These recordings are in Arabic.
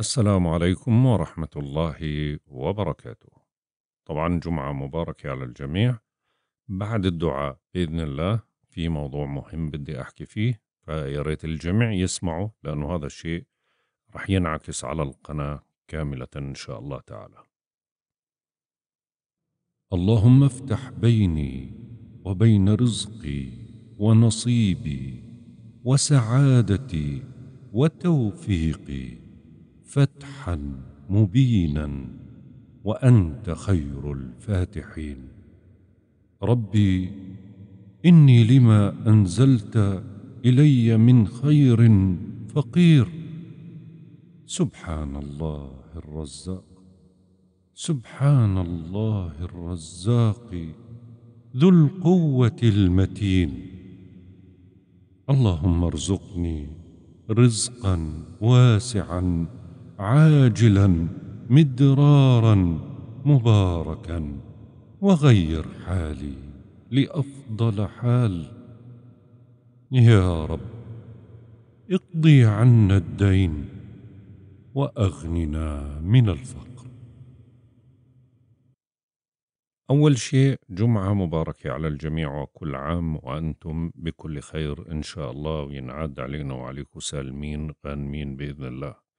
السلام عليكم ورحمة الله وبركاته. طبعا جمعة مباركة على الجميع. بعد الدعاء بإذن الله في موضوع مهم بدي أحكي فيه فيا ريت الجميع يسمعوا لأنه هذا الشيء رح ينعكس على القناة كاملة إن شاء الله تعالى. اللهم افتح بيني وبين رزقي ونصيبي وسعادتي وتوفيقي فتحا مبينا وانت خير الفاتحين ربي اني لما انزلت الي من خير فقير سبحان الله الرزاق سبحان الله الرزاق ذو القوه المتين اللهم ارزقني رزقا واسعا عاجلا مدرارا مباركا وغير حالي لافضل حال يا رب اقضي عنا الدين واغننا من الفقر اول شيء جمعه مباركه على الجميع وكل عام وانتم بكل خير ان شاء الله وينعاد علينا وعليكم سالمين غانمين باذن الله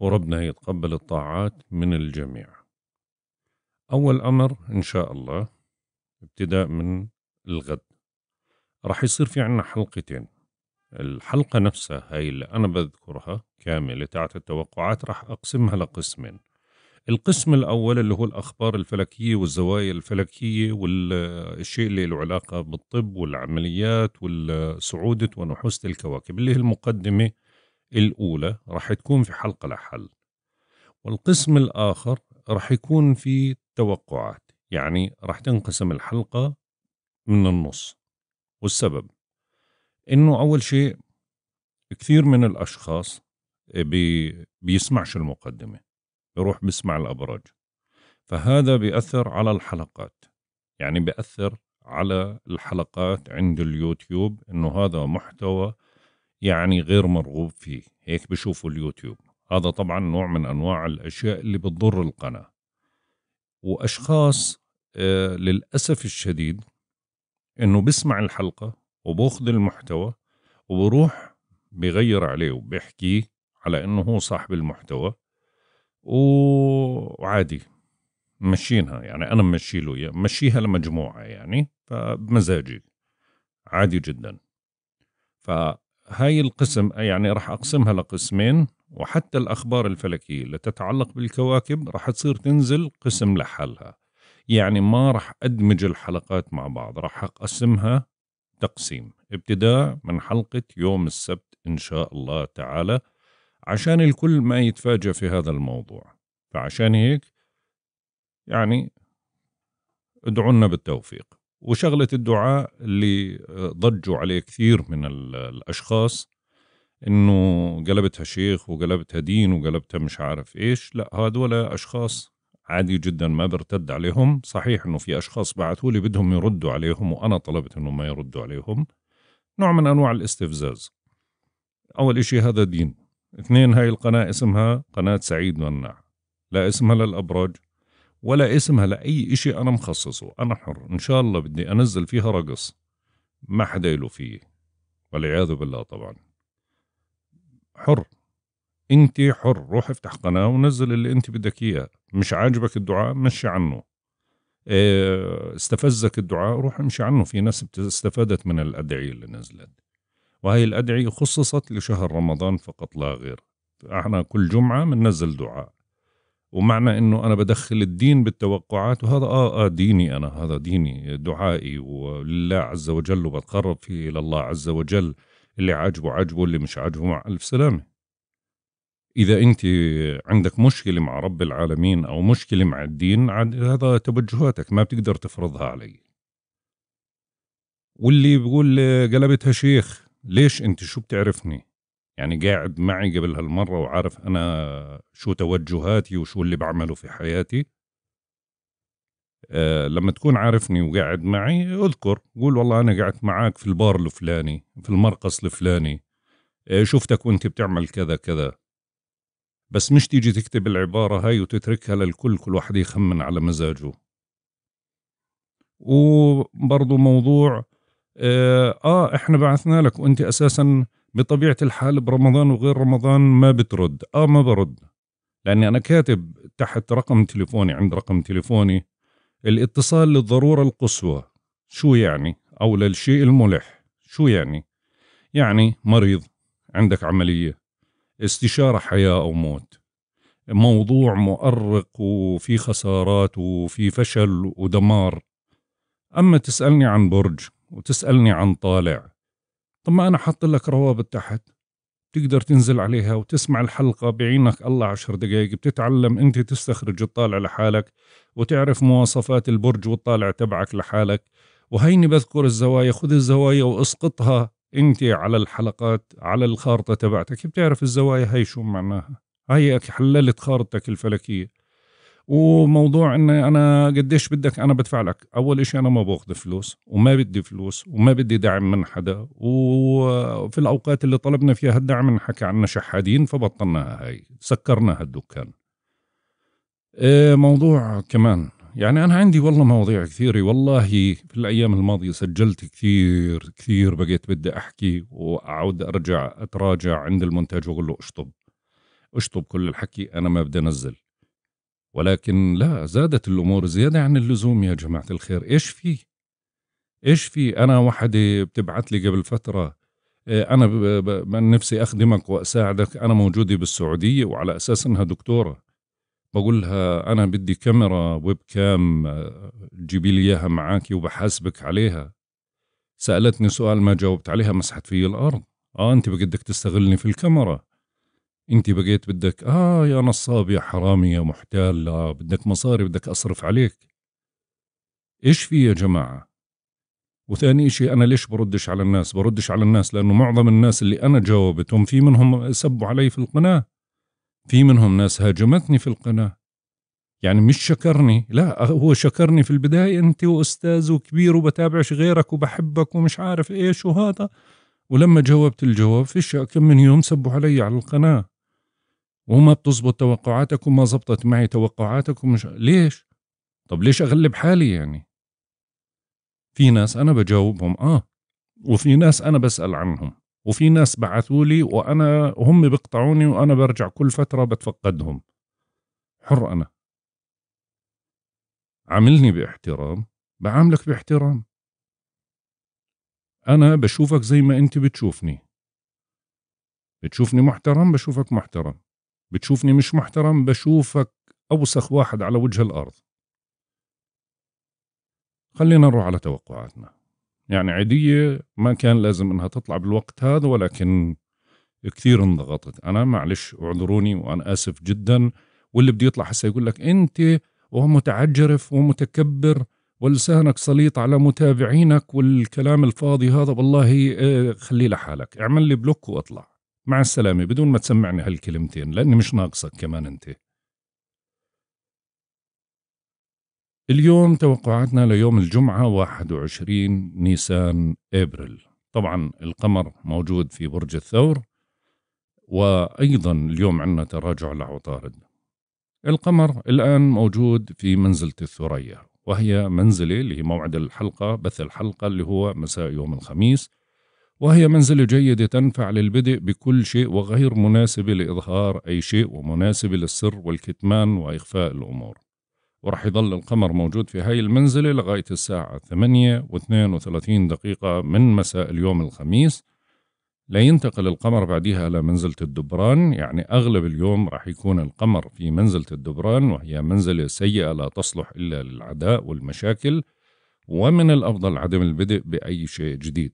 وربنا يتقبل الطاعات من الجميع أول أمر إن شاء الله ابتداء من الغد راح يصير في عنا حلقتين الحلقة نفسها هاي اللي أنا بذكرها كاملة تاعت التوقعات راح أقسمها لقسمين القسم الأول اللي هو الأخبار الفلكية والزوايا الفلكية والشيء اللي له علاقة بالطب والعمليات والصعودة ونحوسة الكواكب اللي هي المقدمة الأولى راح تكون في حلقة لحل والقسم الآخر راح يكون في توقعات يعني راح تنقسم الحلقة من النص والسبب إنه أول شيء كثير من الأشخاص بي بيسمعش المقدمة بيروح بيسمع الأبراج فهذا بيأثر على الحلقات يعني بيأثر على الحلقات عند اليوتيوب إنه هذا محتوى يعني غير مرغوب فيه هيك بشوفوا اليوتيوب هذا طبعا نوع من أنواع الأشياء اللي بتضر القناة وأشخاص آه للأسف الشديد إنه بسمع الحلقة وبأخذ المحتوى وبروح بغير عليه وبيحكيه على إنه هو صاحب المحتوى وعادي مشينها يعني أنا مشي له مشيها لمجموعة يعني فبمزاجي عادي جدا ف هاي القسم يعني راح أقسمها لقسمين وحتى الأخبار الفلكية اللي تتعلق بالكواكب راح تصير تنزل قسم لحالها يعني ما راح أدمج الحلقات مع بعض راح أقسمها تقسيم ابتداء من حلقة يوم السبت إن شاء الله تعالى عشان الكل ما يتفاجأ في هذا الموضوع فعشان هيك يعني ادعوا لنا بالتوفيق وشغلة الدعاء اللي آه، ضجوا عليه كثير من الأشخاص إنه قلبتها شيخ وقلبتها دين وقلبتها مش عارف إيش لا هذول أشخاص عادي جدا ما برتد عليهم صحيح إنه في أشخاص بعثوا لي بدهم يردوا عليهم وأنا طلبت إنه ما يردوا عليهم نوع من أنواع الاستفزاز أول إشي هذا دين اثنين هاي القناة اسمها قناة سعيد مناع لا اسمها للأبراج ولا اسمها لأي إشي أنا مخصصه أنا حر إن شاء الله بدي أنزل فيها رقص ما حدا يلو فيه والعياذ بالله طبعا حر انت حر روح افتح قناة ونزل اللي انت بدك اياه مش عاجبك الدعاء مشي عنه آه، استفزك الدعاء روح امشي عنه في ناس استفادت من الأدعية اللي نزلت وهي الأدعية خصصت لشهر رمضان فقط لا غير احنا كل جمعة بننزل دعاء ومعنى انه انا بدخل الدين بالتوقعات وهذا اه اه ديني انا هذا ديني دعائي ولله عز وجل وبتقرب فيه الى الله عز وجل اللي عاجبه عاجبه اللي مش عاجبه مع الف سلامه اذا انت عندك مشكله مع رب العالمين او مشكله مع الدين هذا توجهاتك ما بتقدر تفرضها علي واللي بيقول قلبتها شيخ ليش انت شو بتعرفني يعني قاعد معي قبل هالمرة وعارف أنا شو توجهاتي وشو اللي بعمله في حياتي أه لما تكون عارفني وقاعد معي اذكر قول والله أنا قعدت معك في البار الفلاني في المرقص الفلاني أه شفتك وانت بتعمل كذا كذا بس مش تيجي تكتب العبارة هاي وتتركها للكل كل واحد يخمن على مزاجه وبرضو موضوع آه, آه إحنا بعثنا لك وأنت أساساً بطبيعه الحال برمضان وغير رمضان ما بترد اه ما برد لاني انا كاتب تحت رقم تليفوني عند رقم تليفوني الاتصال للضروره القصوى شو يعني او للشيء الملح شو يعني يعني مريض عندك عمليه استشاره حياه او موت موضوع مؤرق وفي خسارات وفي فشل ودمار اما تسالني عن برج وتسالني عن طالع طب ما أنا حاط لك روابط تحت بتقدر تنزل عليها وتسمع الحلقة بعينك الله عشر دقايق بتتعلم أنت تستخرج الطالع لحالك وتعرف مواصفات البرج والطالع تبعك لحالك وهيني بذكر الزوايا خذ الزوايا واسقطها أنت على الحلقات على الخارطة تبعتك بتعرف الزوايا هي شو معناها هي حللت خارطتك الفلكية وموضوع ان انا قديش بدك انا بدفع لك اول شيء انا ما باخذ فلوس وما بدي فلوس وما بدي دعم من حدا وفي الاوقات اللي طلبنا فيها الدعم انحكى عنا شحادين فبطلناها هاي سكرنا هالدكان إيه، موضوع كمان يعني أنا عندي والله مواضيع كثيرة والله في الأيام الماضية سجلت كثير كثير بقيت بدي أحكي وأعود أرجع أتراجع عند المونتاج وأقول له أشطب أشطب كل الحكي أنا ما بدي أنزل ولكن لا زادت الأمور زيادة عن اللزوم يا جماعة الخير إيش في؟ إيش في؟ أنا وحدة بتبعت لي قبل فترة آه، أنا من نفسي أخدمك وأساعدك أنا موجودة بالسعودية وعلى أساس أنها دكتورة بقول لها أنا بدي كاميرا ويب كام آه، جيبي لي إياها معك وبحاسبك عليها سألتني سؤال ما جاوبت عليها مسحت في الأرض آه أنت بقدك تستغلني في الكاميرا انت بقيت بدك اه يا نصاب يا حرامي يا محتال آه بدك مصاري بدك اصرف عليك ايش في يا جماعه وثاني إشي أنا ليش بردش على الناس بردش على الناس لأنه معظم الناس اللي أنا جاوبتهم في منهم سبوا علي في القناة في منهم ناس هاجمتني في القناة يعني مش شكرني لا هو شكرني في البداية أنت وأستاذ وكبير وبتابعش غيرك وبحبك ومش عارف إيش وهذا ولما جاوبت الجواب فيش كم من يوم سبوا علي على القناة وما بتزبط توقعاتكم ما زبطت معي توقعاتكم مش ليش طب ليش اغلب حالي يعني في ناس انا بجاوبهم اه وفي ناس انا بسال عنهم وفي ناس بعثوا لي وانا هم بيقطعوني وانا برجع كل فتره بتفقدهم حر انا عاملني باحترام بعاملك باحترام انا بشوفك زي ما انت بتشوفني بتشوفني محترم بشوفك محترم بتشوفني مش محترم بشوفك أوسخ واحد على وجه الأرض خلينا نروح على توقعاتنا يعني عيدية ما كان لازم أنها تطلع بالوقت هذا ولكن كثير انضغطت أنا معلش اعذروني وأنا آسف جدا واللي بده يطلع هسه يقول لك أنت ومتعجرف ومتكبر ولسانك سليط على متابعينك والكلام الفاضي هذا والله آه، خليه لحالك اعمل لي بلوك واطلع مع السلامة بدون ما تسمعني هالكلمتين لأني مش ناقصك كمان أنت اليوم توقعاتنا ليوم الجمعة 21 نيسان إبريل طبعا القمر موجود في برج الثور وأيضا اليوم عندنا تراجع لعطارد القمر الآن موجود في منزلة الثريا وهي منزلة اللي هي موعد الحلقة بث الحلقة اللي هو مساء يوم الخميس وهي منزلة جيدة تنفع للبدء بكل شيء وغير مناسبة لإظهار أي شيء ومناسبة للسر والكتمان وإخفاء الأمور ورح يضل القمر موجود في هاي المنزلة لغاية الساعة 8 و32 دقيقة من مساء اليوم الخميس لا ينتقل القمر بعدها إلى منزلة الدبران يعني أغلب اليوم رح يكون القمر في منزلة الدبران وهي منزلة سيئة لا تصلح إلا للعداء والمشاكل ومن الأفضل عدم البدء بأي شيء جديد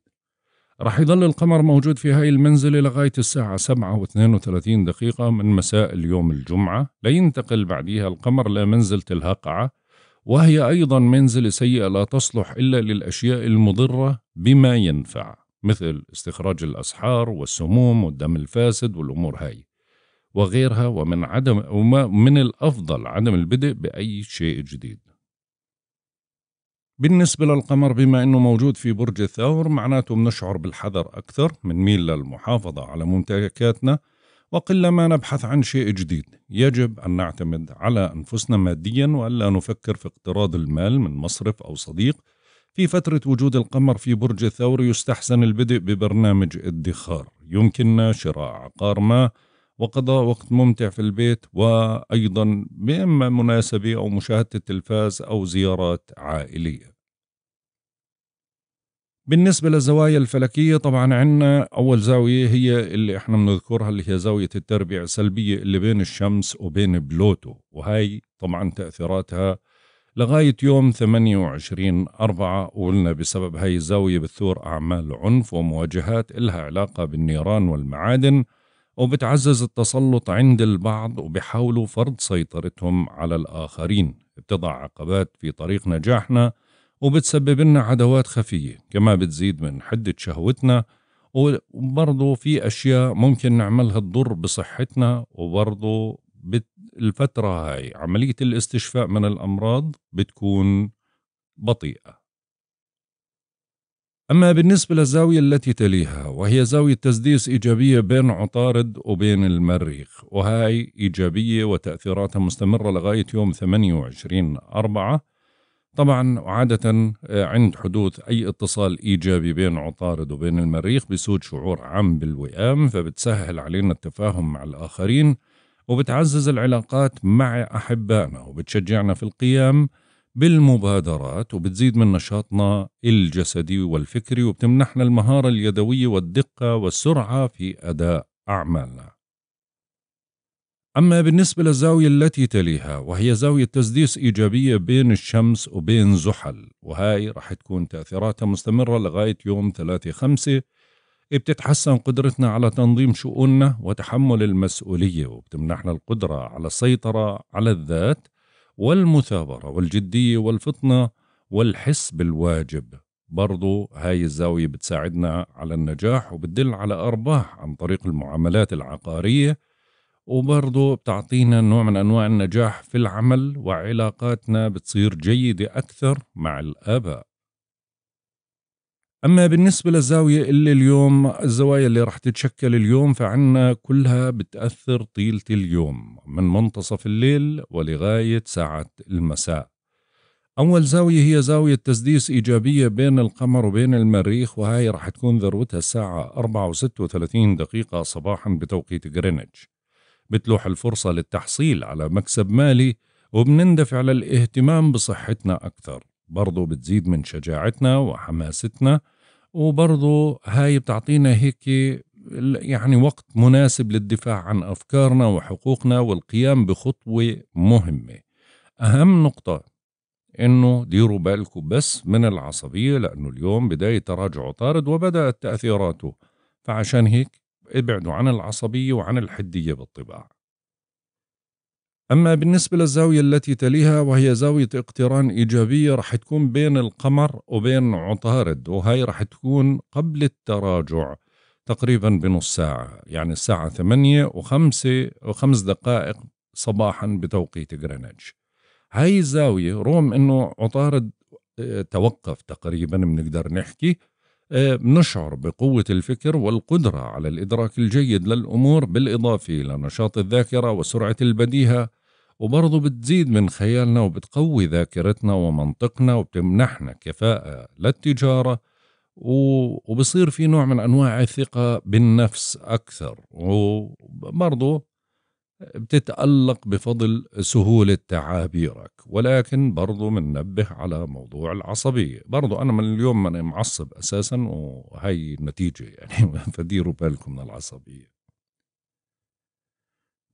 راح يظل القمر موجود في هاي المنزلة لغاية الساعة 7 و 32 دقيقة من مساء اليوم الجمعة لينتقل بعديها القمر لمنزلة الهقعة وهي أيضا منزلة سيئة لا تصلح إلا للأشياء المضرة بما ينفع مثل استخراج الأسحار والسموم والدم الفاسد والأمور هاي وغيرها ومن عدم وما من الأفضل عدم البدء بأي شيء جديد بالنسبة للقمر بما أنه موجود في برج الثور معناته بنشعر بالحذر أكثر بنميل للمحافظة على ممتلكاتنا ما نبحث عن شيء جديد يجب أن نعتمد على أنفسنا ماديا وألا نفكر في اقتراض المال من مصرف أو صديق في فترة وجود القمر في برج الثور يستحسن البدء ببرنامج ادخار يمكننا شراء عقار ما وقضاء وقت ممتع في البيت وأيضا بإما مناسبة أو مشاهدة التلفاز أو زيارات عائلية بالنسبة للزوايا الفلكية طبعا عنا أول زاوية هي اللي احنا بنذكرها اللي هي زاوية التربيع السلبية اللي بين الشمس وبين بلوتو وهي طبعا تأثيراتها لغاية يوم 28 أربعة قلنا بسبب هاي الزاوية بتثور أعمال عنف ومواجهات إلها علاقة بالنيران والمعادن وبتعزز التسلط عند البعض وبيحاولوا فرض سيطرتهم على الآخرين بتضع عقبات في طريق نجاحنا وبتسبب لنا عدوات خفية كما بتزيد من حدة شهوتنا وبرضه في أشياء ممكن نعملها تضر بصحتنا وبرضه الفترة هاي عملية الاستشفاء من الأمراض بتكون بطيئة أما بالنسبة للزاوية التي تليها وهي زاوية تسديس إيجابية بين عطارد وبين المريخ وهاي إيجابية وتأثيراتها مستمرة لغاية يوم 28 أربعة طبعا عادة آه، عند حدوث أي اتصال إيجابي بين عطارد وبين المريخ بيسود شعور عام بالوئام فبتسهل علينا التفاهم مع الآخرين وبتعزز العلاقات مع أحبائنا وبتشجعنا في القيام بالمبادرات وبتزيد من نشاطنا الجسدي والفكري وبتمنحنا المهارة اليدوية والدقة والسرعة في أداء أعمالنا أما بالنسبة للزاوية التي تليها وهي زاوية تسديس إيجابية بين الشمس وبين زحل وهاي رح تكون تأثيراتها مستمرة لغاية يوم 3 خمسة بتتحسن قدرتنا على تنظيم شؤوننا وتحمل المسؤولية وبتمنحنا القدرة على السيطرة على الذات والمثابرة والجدية والفطنة والحس بالواجب برضو هاي الزاوية بتساعدنا على النجاح وبتدل على أرباح عن طريق المعاملات العقارية وبرضو بتعطينا نوع من أنواع النجاح في العمل وعلاقاتنا بتصير جيدة أكثر مع الآباء أما بالنسبة للزاوية اللي اليوم الزوايا اللي رح تتشكل اليوم فعنا كلها بتأثر طيلة اليوم من منتصف الليل ولغاية ساعة المساء أول زاوية هي زاوية تسديس إيجابية بين القمر وبين المريخ وهي رح تكون ذروتها الساعة 4 و 36 دقيقة صباحا بتوقيت غرينتش بتلوح الفرصة للتحصيل على مكسب مالي وبنندفع للاهتمام بصحتنا أكثر برضو بتزيد من شجاعتنا وحماستنا وبرضه هاي بتعطينا هيك يعني وقت مناسب للدفاع عن أفكارنا وحقوقنا والقيام بخطوة مهمة أهم نقطة انه ديروا بالكم بس من العصبيه لانه اليوم بدايه تراجع طارد وبدات تاثيراته فعشان هيك ابعدوا عن العصبيه وعن الحديه بالطباع أما بالنسبة للزاوية التي تليها وهي زاوية اقتران إيجابية رح تكون بين القمر وبين عطارد وهي رح تكون قبل التراجع تقريبا بنص ساعة يعني الساعة ثمانية وخمسة وخمس دقائق صباحا بتوقيت جرينتش هاي الزاوية رغم أنه عطارد آه، توقف تقريبا بنقدر نحكي آه، نشعر بقوة الفكر والقدرة على الإدراك الجيد للأمور بالإضافة إلى نشاط الذاكرة وسرعة البديهة وبرضه بتزيد من خيالنا وبتقوي ذاكرتنا ومنطقنا وبتمنحنا كفاءة للتجارة وبصير في نوع من أنواع الثقة بالنفس أكثر وبرضه بتتألق بفضل سهولة تعابيرك ولكن برضو مننبه على موضوع العصبية برضو أنا من اليوم من معصب أساسا وهي النتيجة يعني فديروا بالكم من العصبية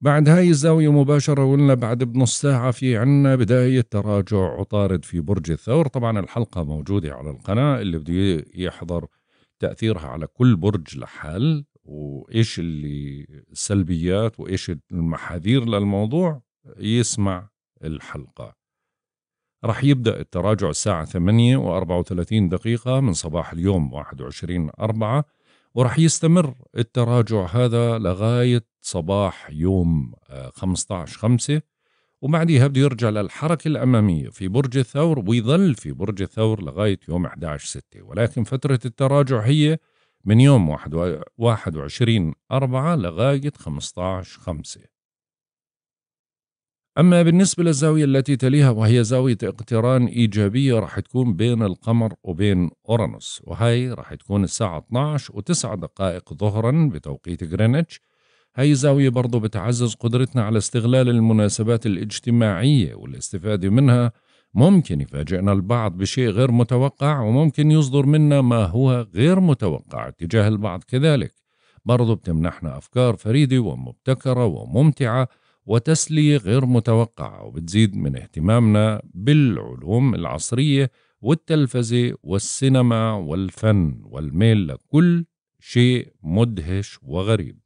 بعد هاي الزاوية مباشرة قلنا بعد بنص ساعة في عنا بداية تراجع عطارد في برج الثور طبعا الحلقة موجودة على القناة اللي بده يحضر تأثيرها على كل برج لحال وايش اللي السلبيات وايش المحاذير للموضوع يسمع الحلقه راح يبدأ التراجع الساعة 8 و34 دقيقة من صباح اليوم 21 أربعة وراح يستمر التراجع هذا لغاية صباح يوم 15 آه، خمسة وبعديها بده يرجع للحركة الأمامية في برج الثور ويظل في برج الثور لغاية يوم 11 ستة ولكن فترة التراجع هي من يوم 21 أربعة لغاية 15 خمسة أما بالنسبة للزاوية التي تليها وهي زاوية اقتران إيجابية راح تكون بين القمر وبين أورانوس وهي راح تكون الساعة 12 و9 دقائق ظهرا بتوقيت غرينتش هاي زاوية برضو بتعزز قدرتنا على استغلال المناسبات الاجتماعية والاستفادة منها ممكن يفاجئنا البعض بشيء غير متوقع وممكن يصدر منا ما هو غير متوقع تجاه البعض كذلك برضو بتمنحنا أفكار فريدة ومبتكرة وممتعة وتسلية غير متوقعة وبتزيد من اهتمامنا بالعلوم العصرية والتلفزة والسينما والفن والميل لكل شيء مدهش وغريب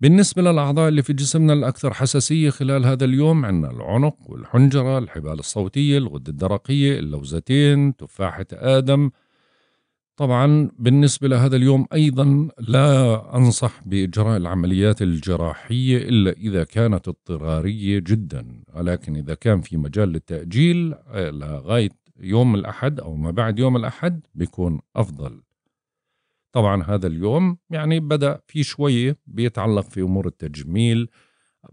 بالنسبة للأعضاء اللي في جسمنا الأكثر حساسية خلال هذا اليوم عندنا العنق والحنجرة الحبال الصوتية الغدة الدرقية اللوزتين تفاحة آدم طبعا بالنسبة لهذا اليوم أيضا لا أنصح بإجراء العمليات الجراحية إلا إذا كانت اضطرارية جدا ولكن إذا كان في مجال للتأجيل لغاية يوم الأحد أو ما بعد يوم الأحد بيكون أفضل طبعا هذا اليوم يعني بدأ في شوية بيتعلق في أمور التجميل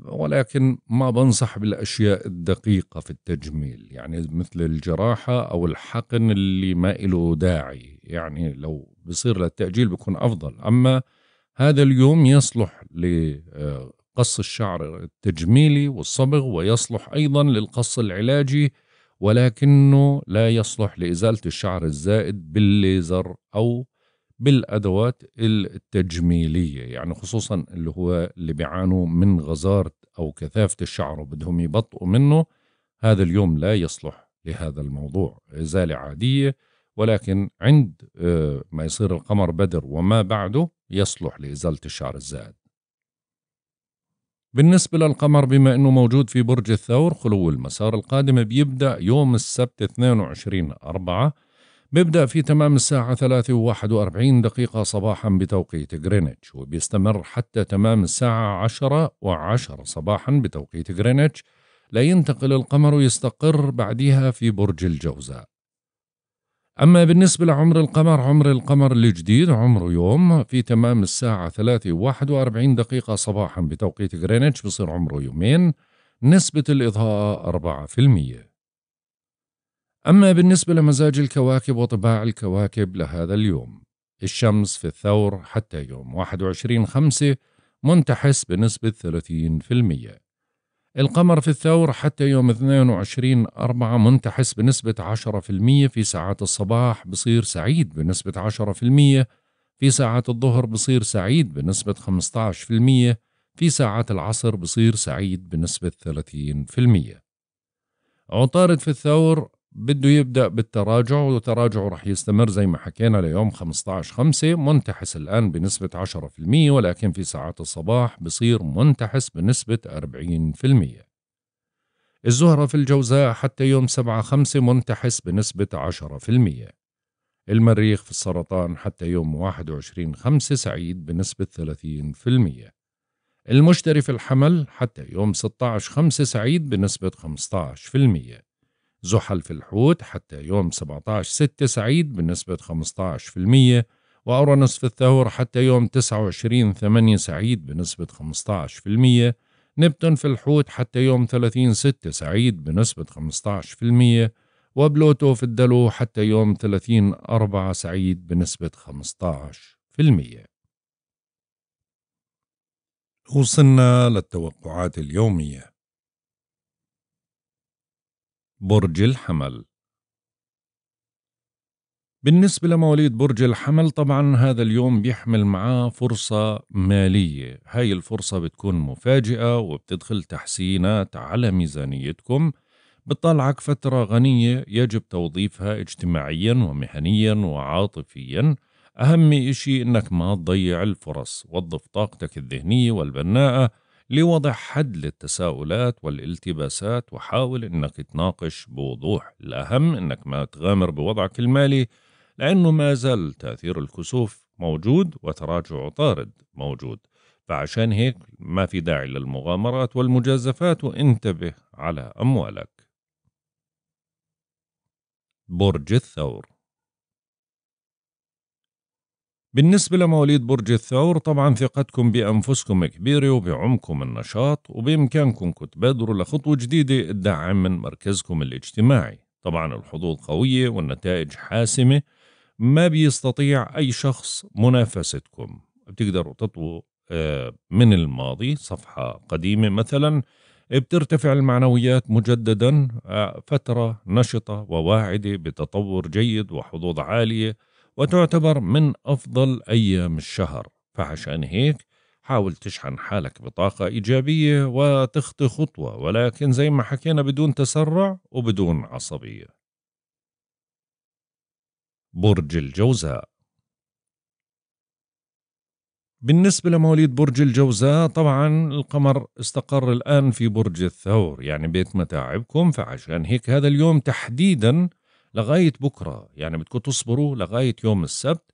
ولكن ما بنصح بالأشياء الدقيقة في التجميل يعني مثل الجراحة أو الحقن اللي ما له داعي يعني لو بصير للتأجيل بيكون أفضل أما هذا اليوم يصلح لقص الشعر التجميلي والصبغ ويصلح أيضا للقص العلاجي ولكنه لا يصلح لإزالة الشعر الزائد بالليزر أو بالادوات التجميليه يعني خصوصا اللي هو اللي بيعانوا من غزاره او كثافه الشعر وبدهم يبطئوا منه هذا اليوم لا يصلح لهذا الموضوع ازاله عاديه ولكن عند آه، ما يصير القمر بدر وما بعده يصلح لازاله الشعر الزائد بالنسبة للقمر بما أنه موجود في برج الثور خلو المسار القادم بيبدأ يوم السبت 22 أربعة بيبدأ في تمام الساعة 3 و41 دقيقة صباحا بتوقيت غرينتش وبيستمر حتى تمام الساعة 10 و10 صباحا بتوقيت غرينتش لا ينتقل القمر ويستقر بعدها في برج الجوزاء أما بالنسبة لعمر القمر عمر القمر الجديد عمره يوم في تمام الساعة 3 و41 دقيقة صباحا بتوقيت غرينتش بصير عمره يومين نسبة الإضاءة 4% أما بالنسبة لمزاج الكواكب وطباع الكواكب لهذا اليوم الشمس في الثور حتى يوم 21 5 منتحس بنسبة 30% القمر في الثور حتى يوم 22 4 منتحس بنسبة 10% في ساعات الصباح بصير سعيد بنسبة 10% في ساعات الظهر بصير سعيد بنسبة 15% في ساعات العصر بصير سعيد بنسبة 30% عطارد في الثور بده يبدا بالتراجع وتراجعه رح يستمر زي ما حكينا ليوم 15 5 منتحس الان بنسبه 10% ولكن في ساعات الصباح بصير منتحس بنسبه 40% الزهرة في الجوزاء حتى يوم 7 5 منتحس بنسبة 10% المريخ في السرطان حتى يوم 21 5 سعيد بنسبة 30% المشتري في الحمل حتى يوم 16 5 سعيد بنسبة 15% زحل في الحوت حتى يوم 17 6 سعيد بنسبة 15% وأورانوس في الثور حتى يوم 29 8 سعيد بنسبة 15% نبتون في الحوت حتى يوم 30 6 سعيد بنسبة 15% وبلوتو في الدلو حتى يوم 30 4 سعيد بنسبة 15% وصلنا للتوقعات اليوميه برج الحمل بالنسبة لمواليد برج الحمل طبعا هذا اليوم بيحمل معاه فرصة مالية هاي الفرصة بتكون مفاجئة وبتدخل تحسينات على ميزانيتكم بتطلعك فترة غنية يجب توظيفها اجتماعيا ومهنيا وعاطفيا أهم إشي إنك ما تضيع الفرص وظف طاقتك الذهنية والبناءة لوضع حد للتساؤلات والالتباسات وحاول انك تناقش بوضوح الاهم انك ما تغامر بوضعك المالي لانه ما زال تاثير الكسوف موجود وتراجع طارد موجود فعشان هيك ما في داعي للمغامرات والمجازفات وانتبه على اموالك برج الثور بالنسبة لمواليد برج الثور طبعا ثقتكم بأنفسكم كبيرة وبعمكم النشاط وبإمكانكم تبادروا لخطوة جديدة تدعم من مركزكم الاجتماعي طبعا الحظوظ قوية والنتائج حاسمة ما بيستطيع أي شخص منافستكم بتقدروا تطووا آه، من الماضي صفحة قديمة مثلا بترتفع المعنويات مجددا آه، فترة نشطة وواعدة بتطور جيد وحظوظ عالية وتعتبر من أفضل أيام الشهر فعشان هيك حاول تشحن حالك بطاقة إيجابية وتخطي خطوة ولكن زي ما حكينا بدون تسرع وبدون عصبية برج الجوزاء بالنسبة لمواليد برج الجوزاء طبعا القمر استقر الآن في برج الثور يعني بيت متاعبكم فعشان هيك هذا اليوم تحديدا لغاية بكرة يعني بدكم تصبروا لغاية يوم السبت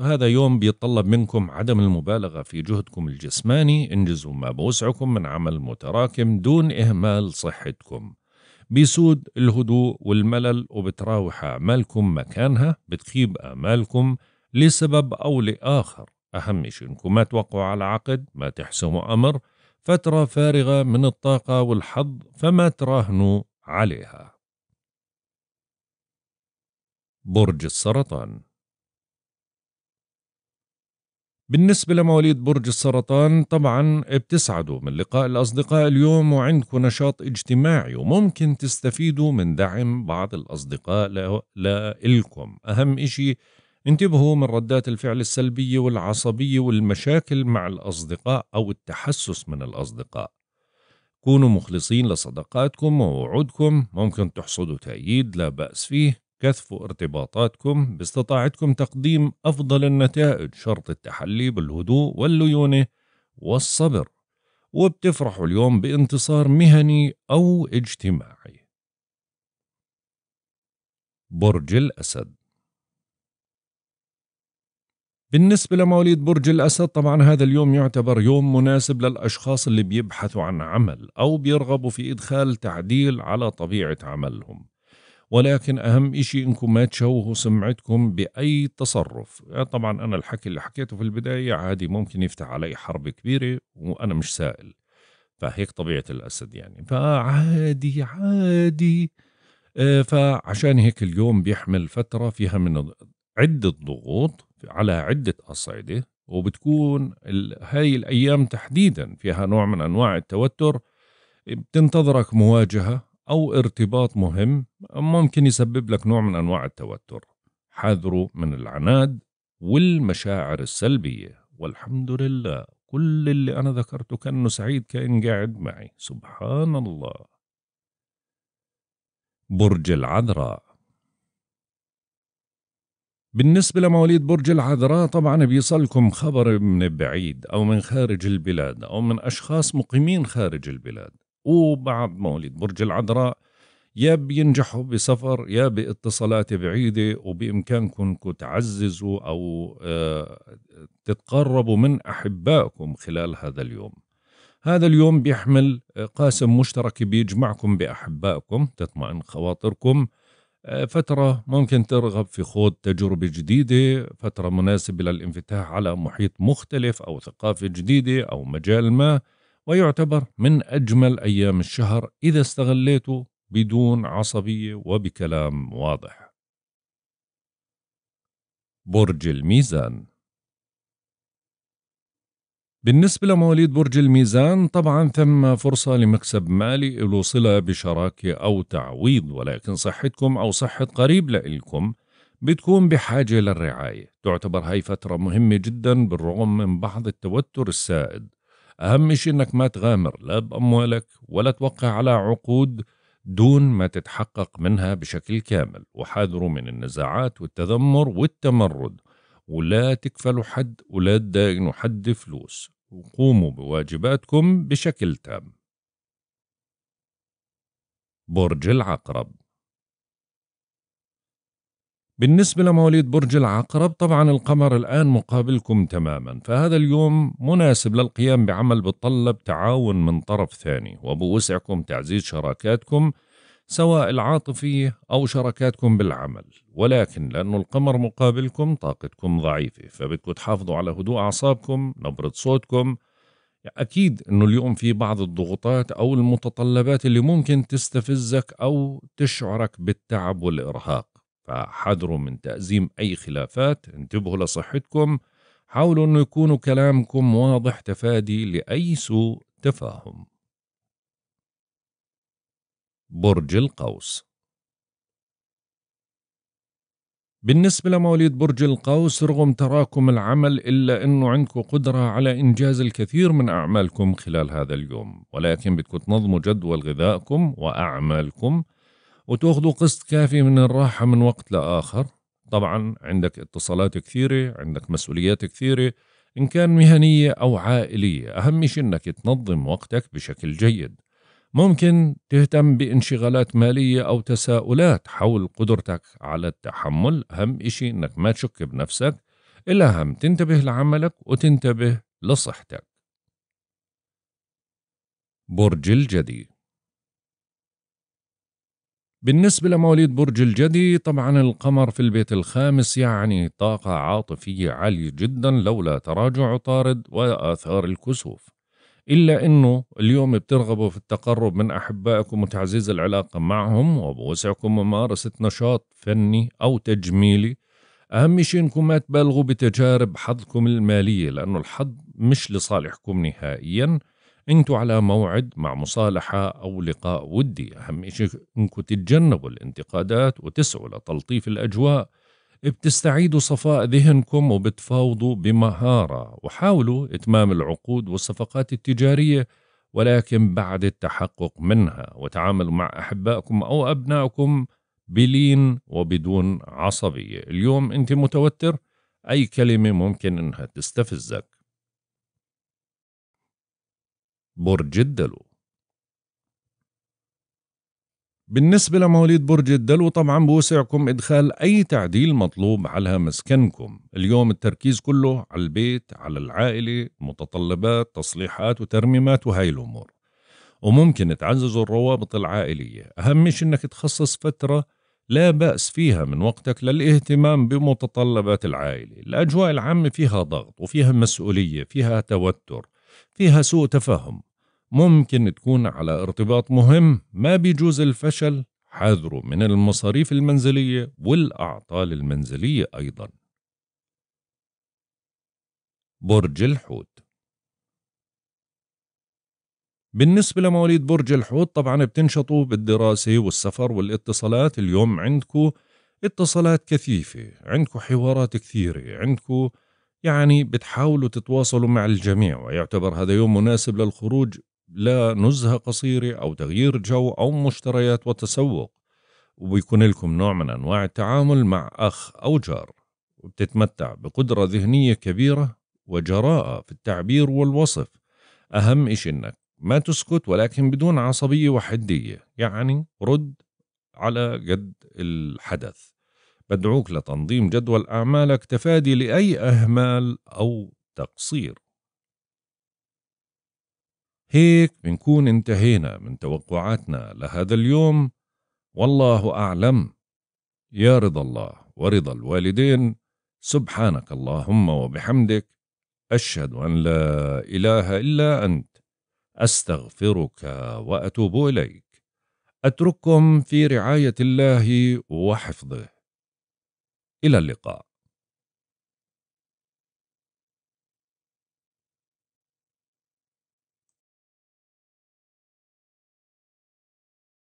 هذا يوم بيتطلب منكم عدم المبالغة في جهدكم الجسماني انجزوا ما بوسعكم من عمل متراكم دون إهمال صحتكم بيسود الهدوء والملل وبتراوح أعمالكم مكانها بتخيب آمالكم لسبب أو لآخر أهم شيء إنكم ما توقعوا على عقد ما تحسموا أمر فترة فارغة من الطاقة والحظ فما تراهنوا عليها برج السرطان بالنسبة لمواليد برج السرطان طبعا بتسعدوا من لقاء الأصدقاء اليوم وعندكم نشاط اجتماعي وممكن تستفيدوا من دعم بعض الأصدقاء لإلكم أهم إشي انتبهوا من ردات الفعل السلبية والعصبية والمشاكل مع الأصدقاء أو التحسس من الأصدقاء كونوا مخلصين لصداقاتكم ووعودكم ممكن تحصدوا تأييد لا بأس فيه كثف ارتباطاتكم باستطاعتكم تقديم أفضل النتائج شرط التحلي بالهدوء والليونة والصبر وبتفرحوا اليوم بانتصار مهني أو اجتماعي برج الأسد بالنسبة لمواليد برج الأسد طبعا هذا اليوم يعتبر يوم مناسب للأشخاص اللي بيبحثوا عن عمل أو بيرغبوا في إدخال تعديل على طبيعة عملهم ولكن أهم إشي إنكم ما تشوهوا سمعتكم بأي تصرف آه، طبعا أنا الحكي اللي حكيته في البداية عادي ممكن يفتح علي حرب كبيرة وأنا مش سائل فهيك طبيعة الأسد يعني فعادي عادي آه، فعشان هيك اليوم بيحمل فترة فيها من عدة ضغوط على عدة أصعدة وبتكون هاي الأيام تحديدا فيها نوع من أنواع التوتر بتنتظرك مواجهة أو ارتباط مهم ممكن يسبب لك نوع من أنواع التوتر حذروا من العناد والمشاعر السلبية والحمد لله كل اللي أنا ذكرته كأنه سعيد كأن قاعد معي سبحان الله برج العذراء بالنسبة لمواليد برج العذراء طبعا بيصلكم خبر من بعيد أو من خارج البلاد أو من أشخاص مقيمين خارج البلاد وبعد مولد برج العذراء يا بينجحوا بسفر يا باتصالات بعيدة وبإمكانكم تعززوا أو آه، تتقربوا من أحبائكم خلال هذا اليوم هذا اليوم بيحمل آه، قاسم مشترك بيجمعكم بأحبائكم تطمئن خواطركم آه، فترة ممكن ترغب في خوض تجربة جديدة فترة مناسبة للانفتاح على محيط مختلف أو ثقافة جديدة أو مجال ما ويعتبر من أجمل أيام الشهر إذا استغليته بدون عصبية وبكلام واضح برج الميزان بالنسبة لمواليد برج الميزان طبعا ثم فرصة لمكسب مالي له صلة بشراكة أو تعويض ولكن صحتكم أو صحة قريب لإلكم بتكون بحاجة للرعاية تعتبر هاي فترة مهمة جدا بالرغم من بعض التوتر السائد أهم شيء أنك ما تغامر لا بأموالك ولا توقع على عقود دون ما تتحقق منها بشكل كامل وحاذروا من النزاعات والتذمر والتمرد ولا تكفلوا حد ولا تداينوا حد فلوس وقوموا بواجباتكم بشكل تام برج العقرب بالنسبة لمواليد برج العقرب طبعا القمر الآن مقابلكم تماما فهذا اليوم مناسب للقيام بعمل بتطلب تعاون من طرف ثاني وبوسعكم تعزيز شراكاتكم سواء العاطفية أو شراكاتكم بالعمل ولكن لأن القمر مقابلكم طاقتكم ضعيفة فبدكم تحافظوا على هدوء أعصابكم نبرة صوتكم أكيد أنه اليوم في بعض الضغوطات أو المتطلبات اللي ممكن تستفزك أو تشعرك بالتعب والإرهاق فحذروا من تأزيم أي خلافات انتبهوا لصحتكم حاولوا أن يكون كلامكم واضح تفادي لأي سوء تفاهم برج القوس بالنسبة لمواليد برج القوس رغم تراكم العمل إلا أنه عندكم قدرة على إنجاز الكثير من أعمالكم خلال هذا اليوم ولكن بدكم تنظموا جدول غذائكم وأعمالكم وتاخذوا قسط كافي من الراحة من وقت لآخر طبعا عندك اتصالات كثيرة عندك مسؤوليات كثيرة إن كان مهنية أو عائلية أهم شيء أنك تنظم وقتك بشكل جيد ممكن تهتم بانشغالات مالية أو تساؤلات حول قدرتك على التحمل أهم شيء أنك ما تشك بنفسك الأهم تنتبه لعملك وتنتبه لصحتك برج الجدي بالنسبة لمواليد برج الجدي طبعا القمر في البيت الخامس يعني طاقة عاطفية عالية جدا لولا تراجع طارد وآثار الكسوف إلا أنه اليوم بترغبوا في التقرب من أحبائكم وتعزيز العلاقة معهم وبوسعكم ممارسة نشاط فني أو تجميلي أهم شيء أنكم ما تبالغوا بتجارب حظكم المالية لأنه الحظ مش لصالحكم نهائياً انتوا على موعد مع مصالحة أو لقاء ودي أهم شيء انكم تتجنبوا الانتقادات وتسعوا لتلطيف الأجواء بتستعيدوا صفاء ذهنكم وبتفاوضوا بمهارة وحاولوا إتمام العقود والصفقات التجارية ولكن بعد التحقق منها وتعاملوا مع أحبائكم أو أبنائكم بلين وبدون عصبية اليوم أنت متوتر أي كلمة ممكن أنها تستفزك برج الدلو بالنسبة لمواليد برج الدلو طبعا بوسعكم إدخال أي تعديل مطلوب على مسكنكم اليوم التركيز كله على البيت على العائلة متطلبات تصليحات وترميمات وهي الأمور وممكن تعززوا الروابط العائلية أهم شيء أنك تخصص فترة لا بأس فيها من وقتك للاهتمام بمتطلبات العائلة الأجواء العامة فيها ضغط وفيها مسؤولية فيها توتر فيها سوء تفاهم ممكن تكون على ارتباط مهم ما بيجوز الفشل حذروا من المصاريف المنزلية والأعطال المنزلية أيضا برج الحوت بالنسبة لمواليد برج الحوت طبعا بتنشطوا بالدراسة والسفر والاتصالات اليوم عندكو اتصالات كثيفة عندكو حوارات كثيرة عندكو يعني بتحاولوا تتواصلوا مع الجميع ويعتبر هذا يوم مناسب للخروج لا نزهة قصيرة أو تغيير جو أو مشتريات وتسوق وبيكون لكم نوع من أنواع التعامل مع أخ أو جار وبتتمتع بقدرة ذهنية كبيرة وجراءة في التعبير والوصف أهم إشي إنك ما تسكت ولكن بدون عصبية وحدية يعني رد على قد الحدث بدعوك لتنظيم جدول أعمالك تفادي لأي أهمال أو تقصير هيك بنكون انتهينا من توقعاتنا لهذا اليوم والله أعلم يا رضا الله ورضا الوالدين سبحانك اللهم وبحمدك أشهد أن لا إله إلا أنت أستغفرك وأتوب إليك أترككم في رعاية الله وحفظه إلى اللقاء